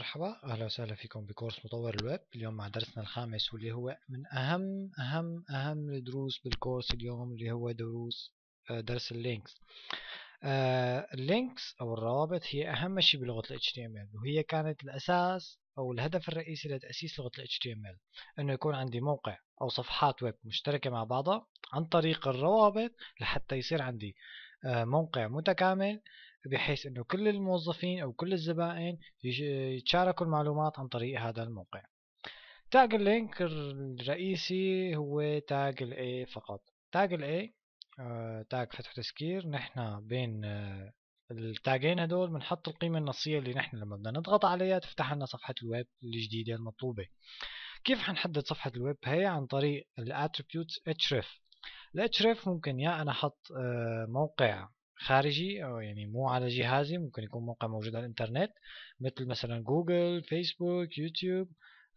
مرحبا اهلا وسهلا فيكم بكورس مطور الويب اليوم مع درسنا الخامس واللي هو من اهم اهم اهم الدروس بالكورس اليوم اللي هو دروس آه، درس اللينكس آه، اللينكس او الروابط هي اهم شيء بلغه ال HTML وهي كانت الاساس او الهدف الرئيسي لتاسيس لغه ال HTML انه يكون عندي موقع او صفحات ويب مشتركه مع بعضها عن طريق الروابط لحتى يصير عندي آه، موقع متكامل بحيث انه كل الموظفين او كل الزبائن يتشاركوا المعلومات عن طريق هذا الموقع تاج اللينك الرئيسي هو تاج الاي فقط تاج الاي آه، تاج فتح تسكير نحن بين آه، التاجين هدول بنحط القيمة النصية اللي نحن لما بدنا نضغط عليها تفتح لنا صفحة الويب الجديدة المطلوبة كيف حنحدد صفحة الويب هي عن طريق الاتريبيوتس اتشرف الاتشرف ممكن يا انا احط آه، موقع خارجي أو يعني مو على جهازي ممكن يكون موقع موجود على الإنترنت مثل مثلا جوجل فيسبوك يوتيوب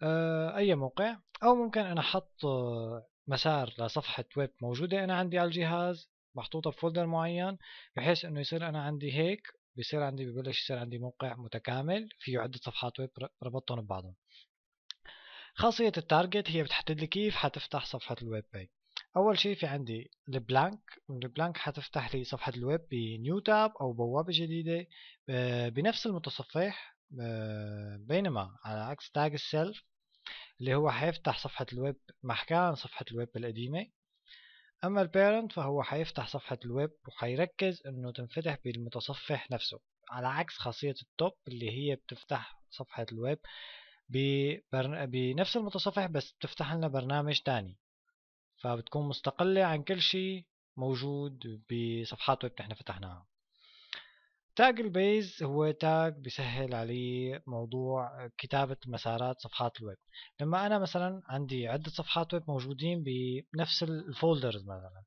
آه، أي موقع أو ممكن أنا أحط آه، مسار لصفحة ويب موجودة أنا عندي على الجهاز محطوطة بفولدر معين بحيث إنه يصير أنا عندي هيك بصير عندي ببلش يصير عندي موقع متكامل فيه عدة صفحات ويب ربطتهم ببعضهم خاصية التارجت هي بتحدد لي كيف حتفتح صفحة الويب بيج اول شيء في عندي البلانك من البلانك حتفتح لي صفحه الويب بنيو تاب او بوابه جديده آه، بنفس المتصفح آه، بينما على عكس تاج السيلف اللي هو حيفتح صفحه الويب محكان صفحه الويب القديمه اما البيرنت فهو حيفتح صفحه الويب وحيركز انه تنفتح بالمتصفح نفسه على عكس خاصيه التوب اللي هي بتفتح صفحه الويب بنفس المتصفح بس بتفتح لنا برنامج تاني فبتكون مستقلة عن كل شيء موجود بصفحات ويب نحن فتحناها تاج البيز هو تاج بيسهل علي موضوع كتابة مسارات صفحات الويب لما أنا مثلا عندي عدة صفحات ويب موجودين بنفس الفولدرز مثلا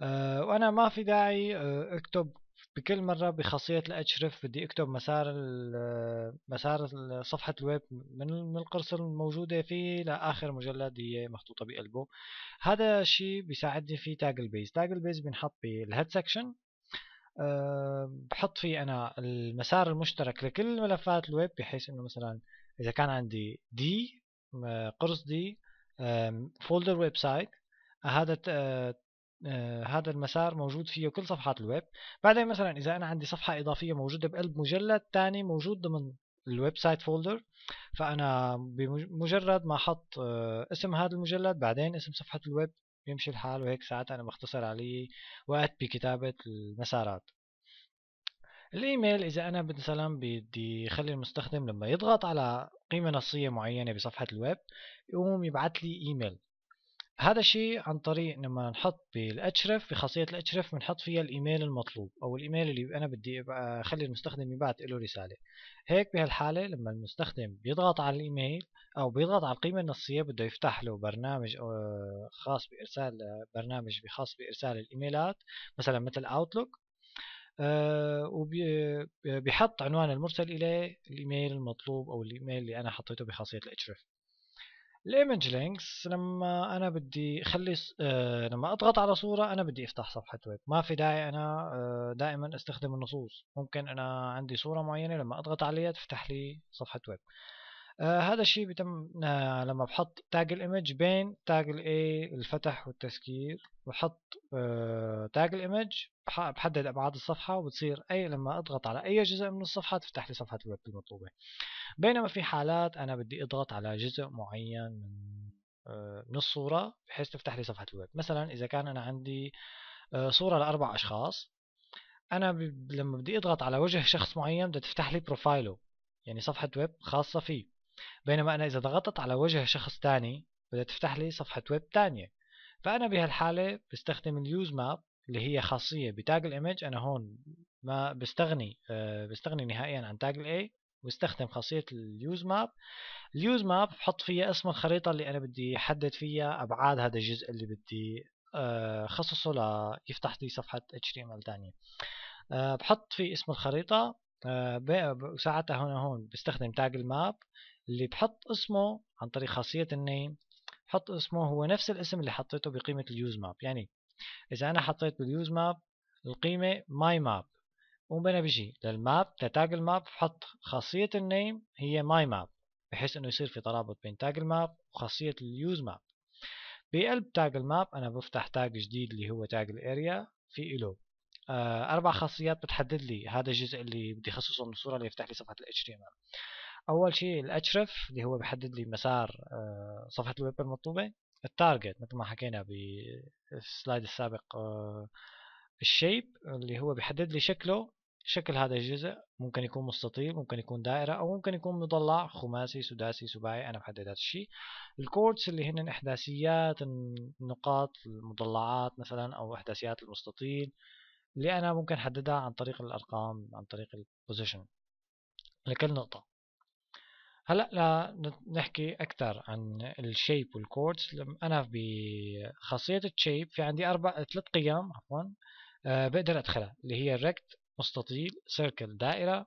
أه وأنا ما في داعي آه، أكتب بكل مرة بخاصية الأتشرف بدي أكتب مسار مسار صفحة الويب من القرص الموجودة فيه لآخر مجلد هي محطوطة بقلبه هذا الشيء بيساعدني في تاج البيز تاج البيز بنحط بالهيد آه، سكشن بحط فيه أنا المسار المشترك لكل ملفات الويب بحيث إنه مثلا إذا كان عندي دي آه، قرص دي فولدر ويب سايت هذا آه هذا المسار موجود فيه كل صفحات الويب بعدين مثلا إذا أنا عندي صفحة إضافية موجودة بقلب مجلد ثاني موجود ضمن الويب سايت فولدر فأنا بمجرد ما أحط آه اسم هذا المجلد بعدين اسم صفحة الويب بيمشي الحال وهيك ساعات أنا بختصر علي وقت بكتابة المسارات الايميل اذا انا مثلا بدي اخلي المستخدم لما يضغط على قيمة نصية معينة بصفحة الويب يقوم يبعث لي ايميل هذا الشيء عن طريق لما نحط بالاتشرف بخاصية الاتشرف بنحط فيها الايميل المطلوب او الايميل اللي انا بدي اخلي المستخدم يبعث له رسالة هيك بهالحالة لما المستخدم بيضغط على الايميل او بيضغط على القيمة النصية بده يفتح له برنامج آه، خاص بارسال برنامج خاص بارسال الايميلات مثلا مثل اوتلوك آه، وبيحط عنوان المرسل اليه الايميل المطلوب او الايميل اللي انا حطيته بخاصية الاتشرف الايمج لينكس لما انا بدي اخلي آه لما اضغط على صوره انا بدي افتح صفحه ويب ما في داعي انا آه دائما استخدم النصوص ممكن انا عندي صوره معينه لما اضغط عليها تفتح لي صفحه ويب آه هذا الشيء بيتم آه لما بحط تاج الايمج بين تاج الاي الفتح والتسكير بحط آه تاج الايمج بحدد ابعاد الصفحه وبتصير اي لما اضغط على اي جزء من الصفحه تفتح لي صفحه الويب المطلوبه بينما في حالات انا بدي اضغط على جزء معين من آه، من الصورة بحيث تفتح لي صفحة الويب مثلا إذا كان أنا عندي آه، صورة لأربع أشخاص أنا لما بدي أضغط على وجه شخص معين بدها تفتح لي بروفايله يعني صفحة ويب خاصة فيه بينما أنا إذا ضغطت على وجه شخص تاني بدها تفتح لي صفحة ويب تانية فأنا بهالحالة بستخدم اليوز ماب اللي هي خاصية بتاج الايمج أنا هون ما بستغني آه، بستغني نهائيا عن تاج الاي واستخدم خاصية اليوز ماب اليوز ماب بحط فيها اسم الخريطة اللي أنا بدي أحدد فيها أبعاد هذا الجزء اللي بدي آه، خصصه ليفتح لي صفحة HTML تانية آه، بحط في اسم الخريطة ساعتها هنا هون بستخدم تاج الماب اللي بحط اسمه عن طريق خاصية النيم بحط اسمه هو نفس الاسم اللي حطيته بقيمة اليوز ماب يعني إذا أنا حطيت باليوز ماب القيمة ماي ماب قوم بنا بيجي للماب لتاج الماب بحط خاصية النيم هي ماي ماب بحيث إنه يصير في ترابط بين تاج الماب وخاصية اليوز ماب بقلب تاج الماب أنا بفتح تاج جديد اللي هو تاج الاريا في إله آه، أربع خاصيات بتحدد لي هذا الجزء اللي بدي أخصصه من الصورة اللي يفتح لي صفحة ال HTML اول شيء الاشرف اللي هو بحدد لي مسار آه، صفحه الويب المطلوبه التارجت مثل ما حكينا بالسلايد السابق آه، الشيب اللي هو بيحدد لي شكله شكل هذا الجزء ممكن يكون مستطيل ممكن يكون دائرة أو ممكن يكون مضلع خماسي سداسي سباعي أنا بحدد هذا الشيء الكوردز اللي هن إحداثيات النقاط المضلعات مثلا أو إحداثيات المستطيل اللي أنا ممكن أحددها عن طريق الأرقام عن طريق البوزيشن لكل نقطة هلا لنحكي اكثر عن الشيب والكوردز انا بخاصيه الشيب في عندي اربع ثلاث قيم عفوا أه بقدر ادخلها اللي هي ريكت مستطيل سيركل دائره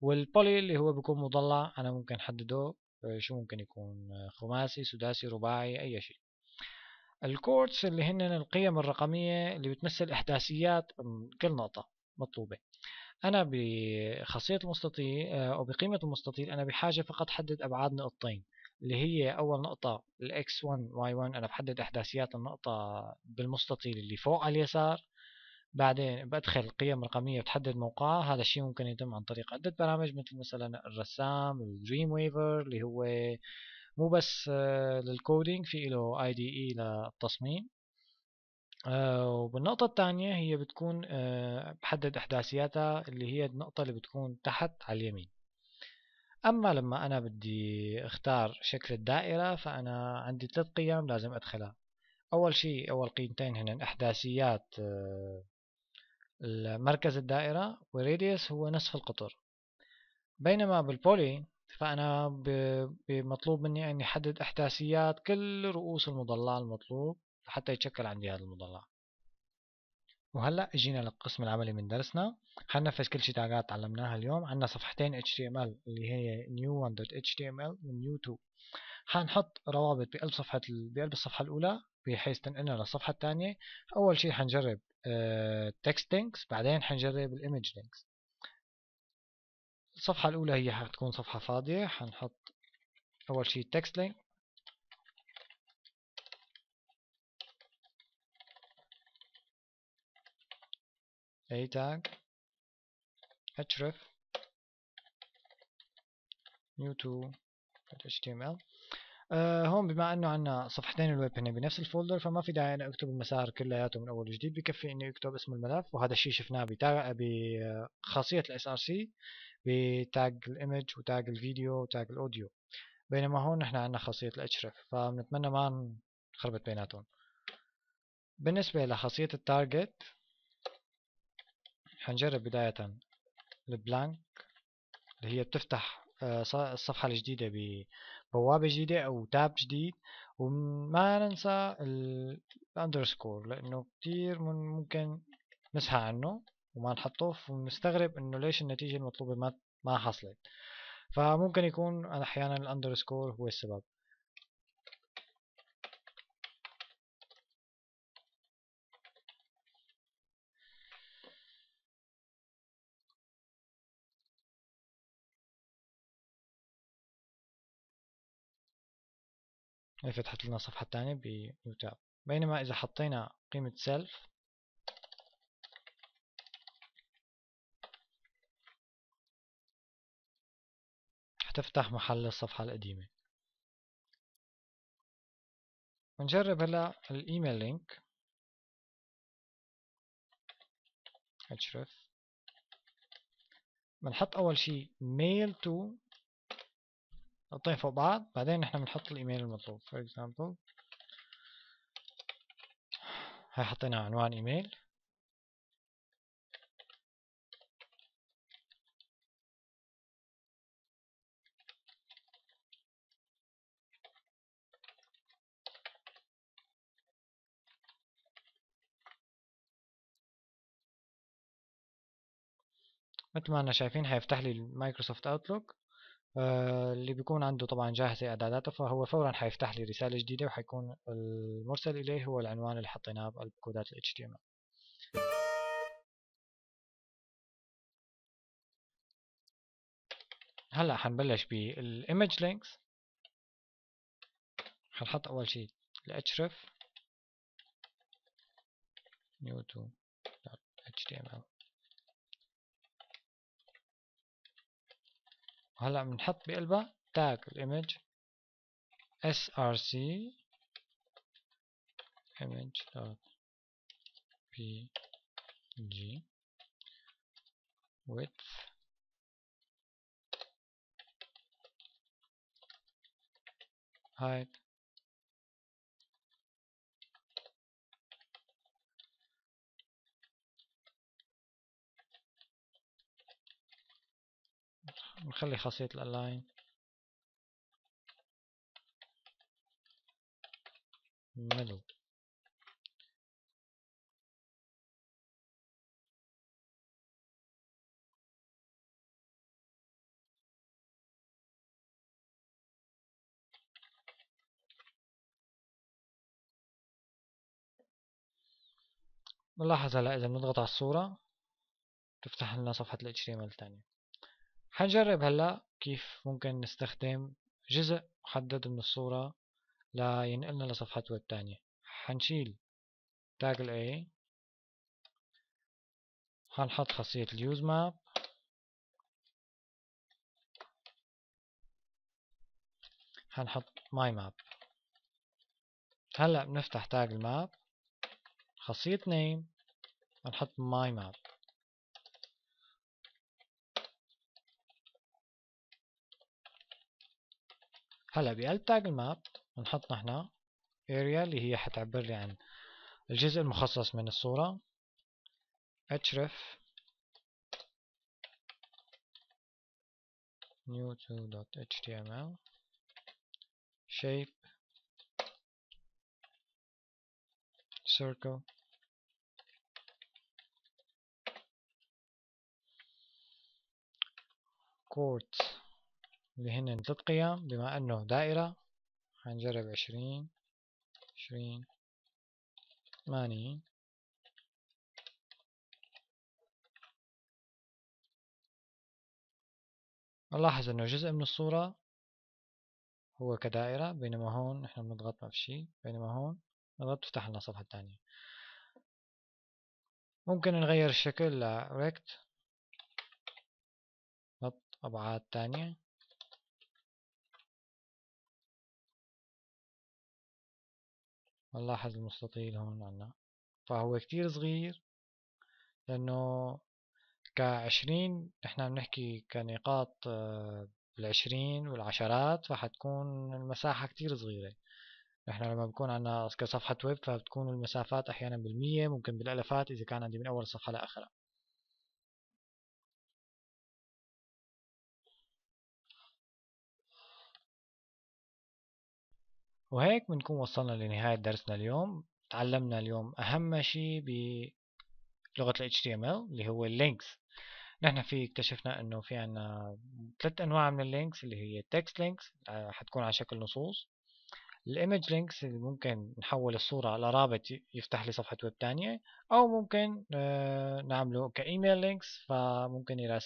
والبولي اللي هو بيكون مضلع انا ممكن احدده آه، شو ممكن يكون آه، خماسي سداسي رباعي اي شيء الكوردز اللي هن القيم الرقميه اللي بتمثل احداثيات كل نقطه مطلوبه أنا بخاصية المستطيل أو آه، بقيمة المستطيل أنا بحاجة فقط حدد أبعاد نقطتين اللي هي أول نقطة ال x1 y1 أنا بحدد أحداثيات النقطة بالمستطيل اللي فوق على اليسار بعدين بدخل القيم الرقمية بتحدد موقعها هذا الشيء ممكن يتم عن طريق عدة برامج مثل مثلا الرسام الدريم ويفر اللي هو مو بس آه، للكودينج في له اي دي اي للتصميم آه، وبالنقطة الثانية هي بتكون آه، بحدد إحداثياتها اللي هي النقطة اللي بتكون تحت على اليمين أما لما أنا بدي أختار شكل الدائرة فأنا عندي ثلاث قيم لازم أدخلها أول شيء أول قيمتين هنا إحداثيات آه، مركز الدائرة وراديوس هو نصف القطر بينما بالبولي فأنا بمطلوب مني أني أحدد إحداثيات كل رؤوس المضلع المطلوب حتى يتشكل عندي هذا المضلع وهلا اجينا للقسم العملي من درسنا حننفذ كل شيء تعقات تعلمناها اليوم عندنا صفحتين html اللي هي new 1.html و new 2 حنحط روابط بقلب صفحة بقلب الصفحة الأولى بحيث تنقلنا للصفحة الثانية أول شيء حنجرب آه، text links بعدين حنجرب الإيمج links الصفحة الأولى هي حتكون صفحة فاضية حنحط أول شيء text link a tag href new to html هون بما انه عندنا صفحتين الويب هنا بنفس الفولدر فما في داعي اني اكتب المسار كلياته من اول وجديد بكفي اني اكتب اسم الملف وهذا الشيء شفناه بخاصيه الاس ار سي بتاج الايمج وتاج الفيديو وتاج الاوديو بينما هون نحن عندنا خاصيه الاتشرف فبنتمنى ما نخربط بيناتهم بالنسبه لخاصيه التارجت حنجرب بداية البلانك اللي هي بتفتح آه، الصفحة الجديدة ببوابة جديدة أو تاب جديد وما ننسى الاندرسكور لأنه كتير ممكن نسهى عنه وما نحطه ونستغرب إنه ليش النتيجة المطلوبة ما ما حصلت فممكن يكون أحيانا الاندرسكور هو السبب هي فتحت لنا صفحة تانية بنيو تاب بينما إذا حطينا قيمة self حتفتح محل الصفحة القديمة نجرب هلا الايميل لينك اتشرف بنحط اول شيء mail to نقطعين فوق بعض بعدين احنا بنحط الايميل المطلوب فور اكزامبل هاي حطينا عنوان ايميل مثل ما انا شايفين هيفتح لي المايكروسوفت اوتلوك آه، اللي بيكون عنده طبعا جاهزة إعداداته فهو فورا حيفتح لي رسالة جديدة وحيكون المرسل إليه هو العنوان اللي حطيناه بالكودات ال HTML هلا حنبلش image links حنحط اول شيء href new to html وهلا بنحط بقلبها تاج الايمج src image.pg width هايت نخلي خاصية الالاين منو نلاحظ هلا اذا بنضغط على الصورة تفتح لنا صفحة ال HTML تانية حنجرب هلا كيف ممكن نستخدم جزء محدد من الصورة لينقلنا لصفحة ويب تانية حنشيل تاج ال A حنحط خاصية اليوز ماب حنحط ماي ماب هلا بنفتح تاج الماب خاصية نيم هنحط ماي ماب هلا بقلب تاج الماب بنحط نحن area اللي هي حتعبر لي عن الجزء المخصص من الصورة href new2.html shape circle quotes اللي هن ثلاث قيم بما انه دائرة هنجرب عشرين عشرين ثمانين نلاحظ انه جزء من الصورة هو كدائرة بينما هون نحن بنضغط ما في شيء بينما هون نضغط تفتح لنا صفحة تانية ممكن نغير الشكل لريكت نحط أبعاد تانية نلاحظ المستطيل هون عنا فهو كتير صغير لأنه كعشرين نحن بنحكي كنقاط بالعشرين آه، والعشرات فحتكون المساحة كتير صغيرة نحن لما بكون عنا كصفحة ويب فبتكون المسافات أحيانا بالمية ممكن بالألفات إذا كان عندي من أول صفحة لآخرها وهيك بنكون وصلنا لنهاية درسنا اليوم تعلمنا اليوم أهم شيء بلغة ال HTML اللي هو اللينكس نحن في اكتشفنا انه في عنا ثلاث انواع من اللينكس اللي هي text links آه، حتكون على شكل نصوص الايمج لينكس اللي ممكن نحول الصورة لرابط يفتح لي صفحة ويب تانية او ممكن آه، نعمله كايميل لينكس فممكن آه،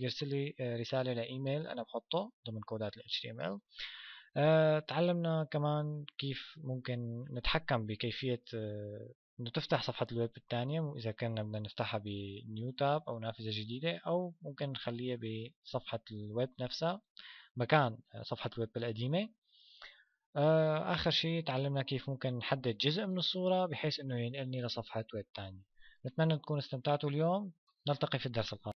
يرسل لي رسالة لايميل انا بحطه ضمن كودات ال HTML آه، تعلمنا كمان كيف ممكن نتحكم بكيفية آه، انه تفتح صفحة الويب الثانية اذا كنا بدنا نفتحها بنيو تاب او نافذة جديدة او ممكن نخليها بصفحة الويب نفسها مكان آه، صفحة الويب القديمة اخر شيء تعلمنا كيف ممكن نحدد جزء من الصورة بحيث انه ينقلني لصفحة ويب تانية نتمنى تكونوا استمتعتوا اليوم نلتقي في الدرس القادم